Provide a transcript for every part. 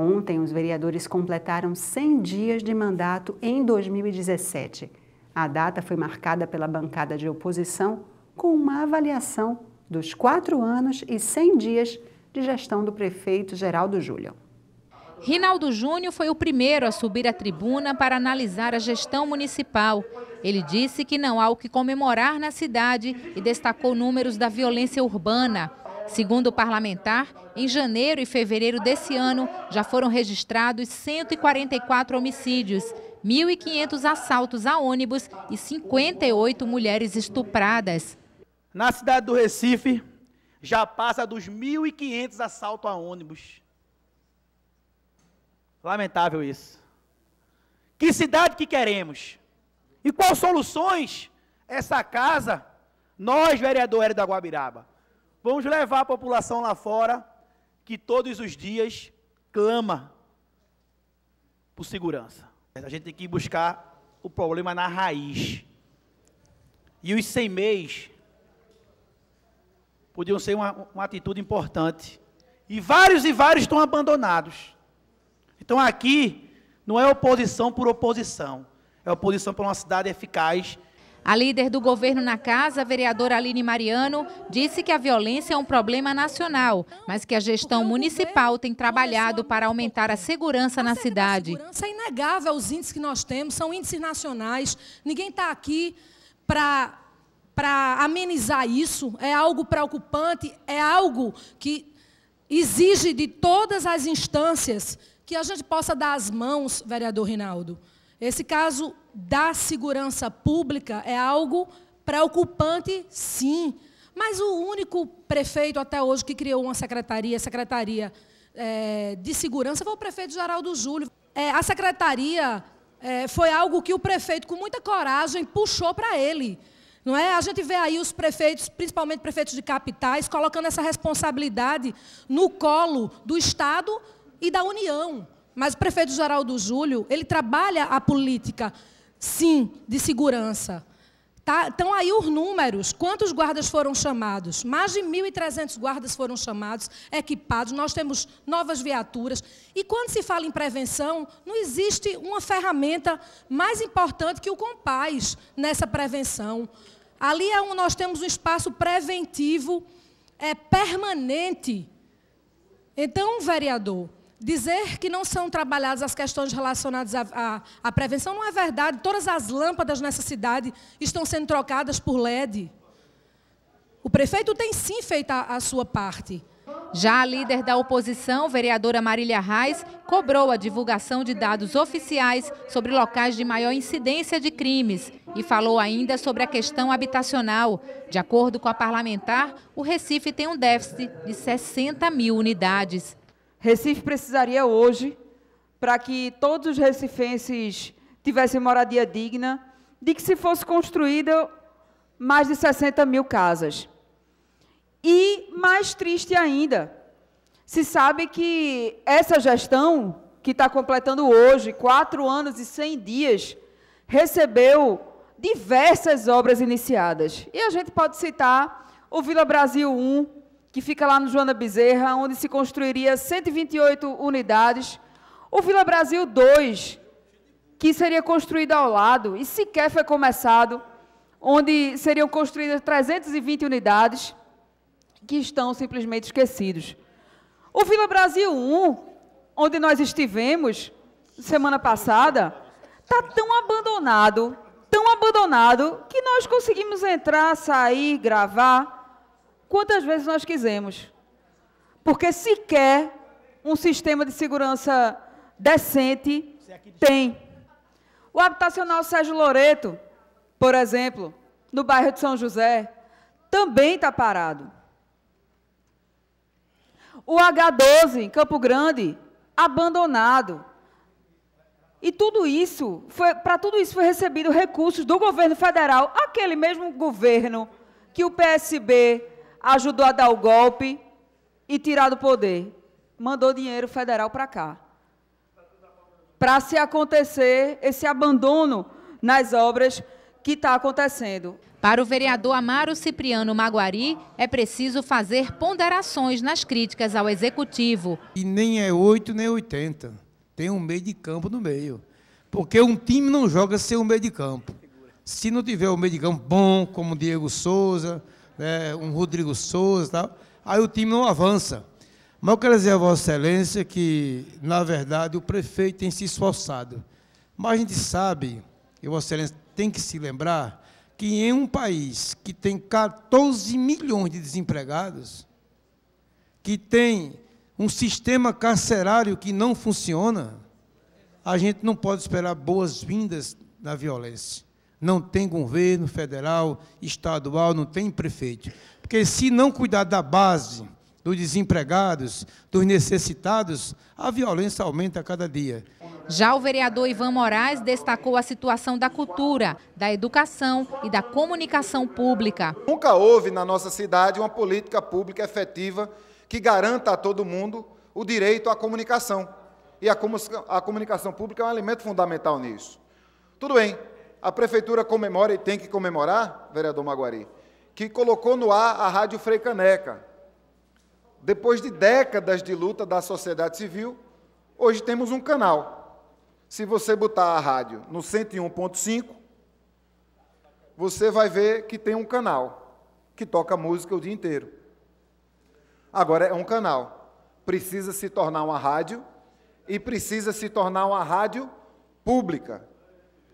Ontem, os vereadores completaram 100 dias de mandato em 2017. A data foi marcada pela bancada de oposição com uma avaliação dos quatro anos e 100 dias de gestão do prefeito Geraldo Júlio. Rinaldo Júnior foi o primeiro a subir à tribuna para analisar a gestão municipal. Ele disse que não há o que comemorar na cidade e destacou números da violência urbana. Segundo o parlamentar, em janeiro e fevereiro desse ano já foram registrados 144 homicídios, 1.500 assaltos a ônibus e 58 mulheres estupradas. Na cidade do Recife, já passa dos 1.500 assaltos a ônibus. Lamentável isso. Que cidade que queremos? E quais soluções essa casa, nós, vereador Hélio da Guabiraba, Vamos levar a população lá fora, que todos os dias clama por segurança. A gente tem que buscar o problema na raiz. E os sem mês podiam ser uma, uma atitude importante. E vários e vários estão abandonados. Então aqui não é oposição por oposição, é oposição por uma cidade eficaz a líder do governo na casa, a vereadora Aline Mariano, disse que a violência é um problema nacional, mas que a gestão municipal tem trabalhado para aumentar a segurança na cidade. A segurança é inegável, os índices que nós temos são índices nacionais. Ninguém está aqui para para amenizar isso, é algo preocupante, é algo que exige de todas as instâncias que a gente possa dar as mãos, vereador Rinaldo. Esse caso da segurança pública é algo preocupante, sim. Mas o único prefeito até hoje que criou uma secretaria, é secretaria é, de segurança, foi o prefeito Geraldo Júlio. É, a secretaria é, foi algo que o prefeito, com muita coragem, puxou para ele. Não é? A gente vê aí os prefeitos, principalmente prefeitos de capitais, colocando essa responsabilidade no colo do Estado e da União. Mas o prefeito Geraldo Júlio, ele trabalha a política, sim, de segurança. Tá? Então, aí os números, quantos guardas foram chamados? Mais de 1.300 guardas foram chamados, equipados, nós temos novas viaturas. E quando se fala em prevenção, não existe uma ferramenta mais importante que o compás nessa prevenção. Ali é nós temos um espaço preventivo é, permanente. Então, vereador, Dizer que não são trabalhadas as questões relacionadas à, à, à, prevenção não é verdade. Todas as lâmpadas nessa cidade estão sendo trocadas por LED. O prefeito tem sim feito a, a sua parte. Já a líder da oposição, vereadora Marília Reis, cobrou a divulgação de dados oficiais sobre locais de maior incidência de crimes e falou ainda sobre a questão habitacional. De acordo com a parlamentar, o Recife tem um déficit de 60 mil unidades. Recife precisaria hoje para que todos os recifenses tivessem moradia digna, de que se fosse construída mais de 60 mil casas. E mais triste ainda, se sabe que essa gestão, que está completando hoje quatro anos e 100 dias, recebeu diversas obras iniciadas. E a gente pode citar o Vila Brasil 1, que fica lá no Joana Bezerra, onde se construiria 128 unidades. O Vila Brasil 2, que seria construído ao lado e sequer foi começado, onde seriam construídas 320 unidades que estão simplesmente esquecidos. O Vila Brasil 1, onde nós estivemos semana passada, está tão abandonado, tão abandonado, que nós conseguimos entrar, sair, gravar quantas vezes nós quisermos. Porque sequer um sistema de segurança decente tem. O habitacional Sérgio Loreto, por exemplo, no bairro de São José, também está parado. O H12, em Campo Grande, abandonado. E tudo isso, para tudo isso foi recebido recursos do governo federal, aquele mesmo governo que o PSB ajudou a dar o golpe e tirar do poder. Mandou dinheiro federal para cá. Para se acontecer esse abandono nas obras que está acontecendo. Para o vereador Amaro Cipriano Maguari, é preciso fazer ponderações nas críticas ao executivo. E nem é 8 nem 80. É Tem um meio de campo no meio. Porque um time não joga sem um meio de campo. Se não tiver um meio de campo bom, como Diego Souza, né, um Rodrigo Souza e tal. Aí o time não avança. Mas eu quero dizer a Vossa Excelência que, na verdade, o prefeito tem se esforçado. Mas a gente sabe, e Vossa Excelência tem que se lembrar, que em um país que tem 14 milhões de desempregados, que tem um sistema carcerário que não funciona, a gente não pode esperar boas-vindas da violência não tem governo federal, estadual, não tem prefeito. Porque se não cuidar da base, dos desempregados, dos necessitados, a violência aumenta a cada dia. Já o vereador Ivan Moraes destacou a situação da cultura, da educação e da comunicação pública. Nunca houve na nossa cidade uma política pública efetiva que garanta a todo mundo o direito à comunicação. E a comunicação pública é um elemento fundamental nisso. Tudo bem, a prefeitura comemora e tem que comemorar, vereador Maguari, que colocou no ar a Rádio Frei Caneca. Depois de décadas de luta da sociedade civil, hoje temos um canal. Se você botar a rádio no 101.5, você vai ver que tem um canal que toca música o dia inteiro. Agora é um canal. Precisa se tornar uma rádio e precisa se tornar uma rádio pública.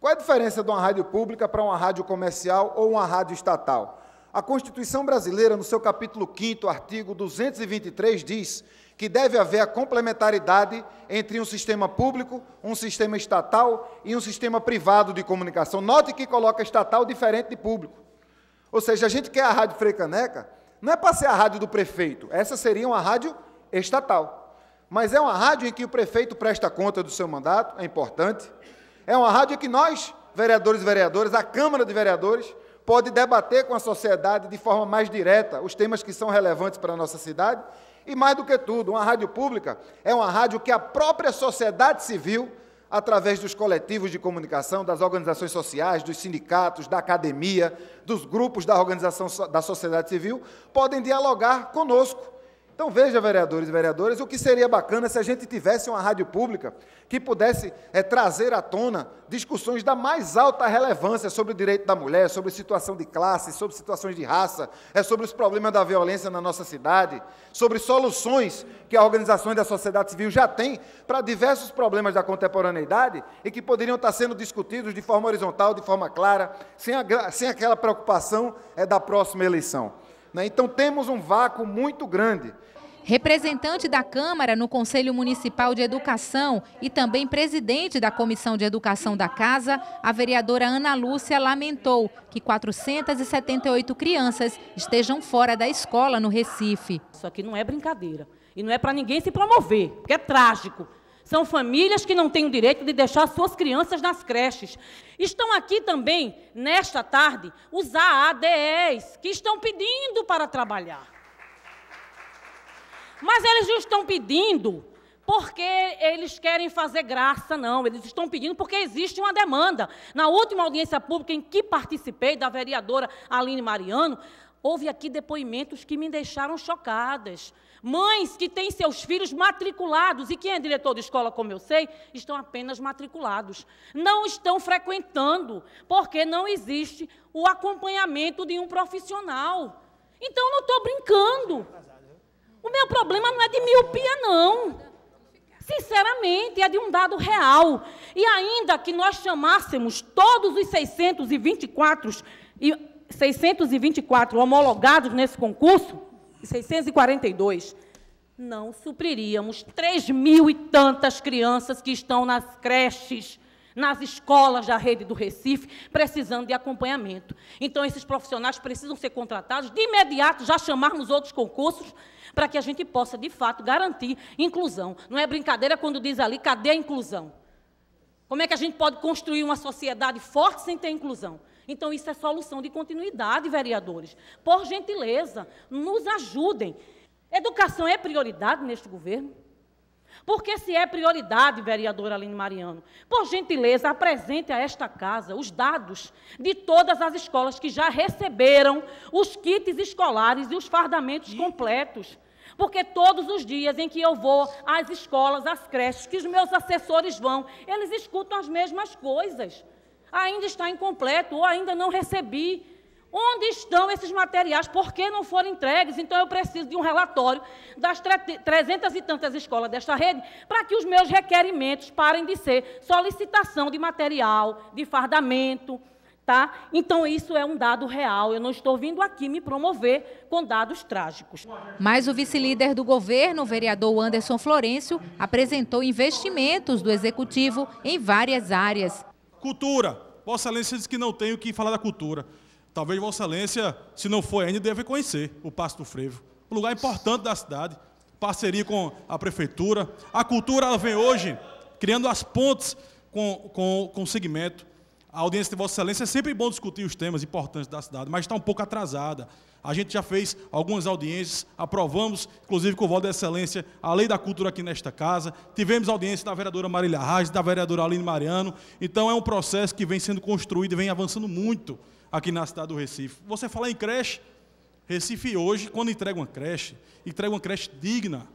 Qual é a diferença de uma rádio pública para uma rádio comercial ou uma rádio estatal? A Constituição brasileira, no seu capítulo 5, artigo 223, diz que deve haver a complementaridade entre um sistema público, um sistema estatal e um sistema privado de comunicação. Note que coloca estatal diferente de público. Ou seja, a gente quer a rádio Caneca? não é para ser a rádio do prefeito, essa seria uma rádio estatal. Mas é uma rádio em que o prefeito presta conta do seu mandato, é importante. É uma rádio que nós, vereadores e vereadoras, a Câmara de Vereadores, pode debater com a sociedade de forma mais direta os temas que são relevantes para a nossa cidade. E mais do que tudo, uma rádio pública é uma rádio que a própria sociedade civil, através dos coletivos de comunicação, das organizações sociais, dos sindicatos, da academia, dos grupos da organização da sociedade civil, podem dialogar conosco então veja, vereadores e vereadoras, o que seria bacana se a gente tivesse uma rádio pública que pudesse é, trazer à tona discussões da mais alta relevância sobre o direito da mulher, sobre situação de classe, sobre situações de raça, é sobre os problemas da violência na nossa cidade, sobre soluções que a organizações da sociedade civil já têm para diversos problemas da contemporaneidade e que poderiam estar tá sendo discutidos de forma horizontal, de forma clara, sem, a, sem aquela preocupação é, da próxima eleição. Né? Então temos um vácuo muito grande Representante da Câmara no Conselho Municipal de Educação e também presidente da Comissão de Educação da Casa, a vereadora Ana Lúcia lamentou que 478 crianças estejam fora da escola no Recife. Isso aqui não é brincadeira e não é para ninguém se promover, porque é trágico. São famílias que não têm o direito de deixar suas crianças nas creches. Estão aqui também, nesta tarde, os AADEs, que estão pedindo para trabalhar. Mas eles não estão pedindo porque eles querem fazer graça, não. Eles estão pedindo porque existe uma demanda. Na última audiência pública em que participei, da vereadora Aline Mariano, houve aqui depoimentos que me deixaram chocadas. Mães que têm seus filhos matriculados, e quem é diretor de escola, como eu sei, estão apenas matriculados. Não estão frequentando, porque não existe o acompanhamento de um profissional. Então, não estou brincando meu problema não é de miopia, não. Sinceramente, é de um dado real. E ainda que nós chamássemos todos os 624, 624 homologados nesse concurso, 642, não supriríamos 3 mil e tantas crianças que estão nas creches nas escolas da rede do Recife, precisando de acompanhamento. Então, esses profissionais precisam ser contratados de imediato, já chamarmos outros concursos, para que a gente possa, de fato, garantir inclusão. Não é brincadeira quando diz ali, cadê a inclusão? Como é que a gente pode construir uma sociedade forte sem ter inclusão? Então, isso é solução de continuidade, vereadores. Por gentileza, nos ajudem. Educação é prioridade neste governo? Porque se é prioridade, vereadora Aline Mariano, por gentileza, apresente a esta casa os dados de todas as escolas que já receberam os kits escolares e os fardamentos completos. Porque todos os dias em que eu vou às escolas, às creches, que os meus assessores vão, eles escutam as mesmas coisas. Ainda está incompleto ou ainda não recebi. Onde estão esses materiais? Por que não foram entregues? Então eu preciso de um relatório das trezentas e tantas escolas desta rede para que os meus requerimentos parem de ser solicitação de material, de fardamento, tá? Então isso é um dado real. Eu não estou vindo aqui me promover com dados trágicos. Mas o vice-líder do governo, o vereador Anderson Florencio, apresentou investimentos do executivo em várias áreas. Cultura. Vossa Excelência disse que não tenho que falar da cultura. Talvez Vossa Excelência, se não for ainda, deve conhecer o Passo do Frevo. Um lugar importante da cidade, parceria com a prefeitura. A cultura ela vem hoje criando as pontes com, com, com o segmento a audiência de Vossa Excelência é sempre bom discutir os temas importantes da cidade, mas está um pouco atrasada. A gente já fez algumas audiências, aprovamos, inclusive com o voto da Excelência, a Lei da Cultura aqui nesta casa. Tivemos audiência da vereadora Marília Reis, da vereadora Aline Mariano. Então é um processo que vem sendo construído e vem avançando muito aqui na cidade do Recife. Você fala em creche, Recife hoje, quando entrega uma creche, entrega uma creche digna.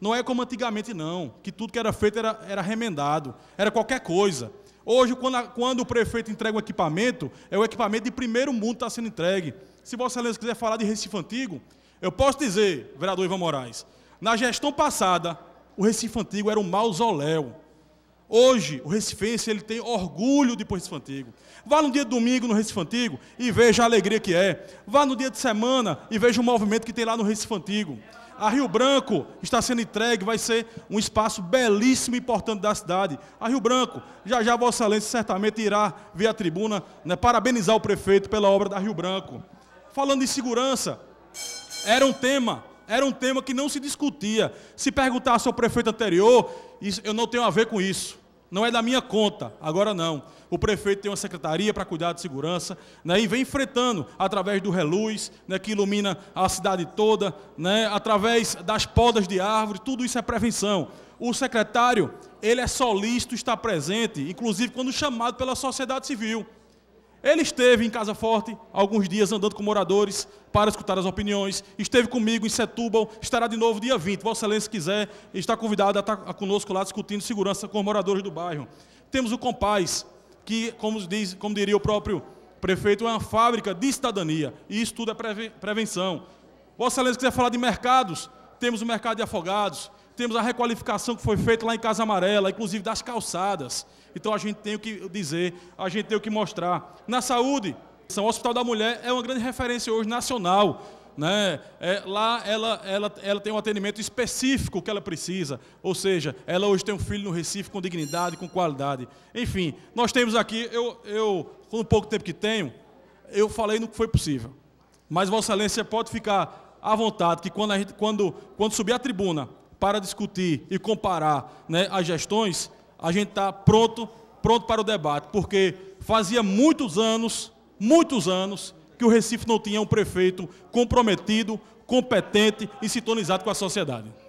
Não é como antigamente, não, que tudo que era feito era, era remendado, era qualquer coisa. Hoje, quando, a, quando o prefeito entrega o equipamento, é o equipamento de primeiro mundo que está sendo entregue. Se Vossa Excelência quiser falar de Recife Antigo, eu posso dizer, vereador Ivan Moraes, na gestão passada, o Recife Antigo era um mausoléu. Hoje, o recifense ele tem orgulho de ir para o Recife Antigo. Vá no dia de domingo no Recife Antigo e veja a alegria que é. Vá no dia de semana e veja o movimento que tem lá no Recife Antigo. A Rio Branco está sendo entregue, vai ser um espaço belíssimo e importante da cidade. A Rio Branco, já já Vossa Excelência certamente irá vir à tribuna né, parabenizar o prefeito pela obra da Rio Branco. Falando em segurança, era um tema era um tema que não se discutia. Se perguntasse ao prefeito anterior, eu não tenho a ver com isso. Não é da minha conta, agora não. O prefeito tem uma secretaria para cuidar de segurança, né, e vem enfrentando através do reluz, né, que ilumina a cidade toda, né, através das podas de árvores, tudo isso é prevenção. O secretário, ele é solícito, está presente, inclusive quando chamado pela sociedade civil. Ele esteve em Casa Forte alguns dias andando com moradores para escutar as opiniões. Esteve comigo em Setúbal, estará de novo dia 20. Vossa Excelência, se quiser, está convidado a estar tá conosco lá discutindo segurança com os moradores do bairro. Temos o Compaz, que, como, diz, como diria o próprio prefeito, é uma fábrica de cidadania. E isso tudo é prevenção. Vossa Excelência, se quiser falar de mercados, temos o mercado de afogados, temos a requalificação que foi feita lá em Casa Amarela, inclusive das calçadas. Então a gente tem o que dizer, a gente tem o que mostrar. Na saúde, o Hospital da Mulher é uma grande referência hoje nacional. Né? É, lá ela, ela, ela tem um atendimento específico que ela precisa, ou seja, ela hoje tem um filho no Recife com dignidade, com qualidade. Enfim, nós temos aqui, eu, eu com o pouco tempo que tenho, eu falei no que foi possível. Mas Vossa Excelência pode ficar à vontade que quando, gente, quando, quando subir a tribuna para discutir e comparar né, as gestões, a gente está pronto, pronto para o debate, porque fazia muitos anos, muitos anos, que o Recife não tinha um prefeito comprometido, competente e sintonizado com a sociedade.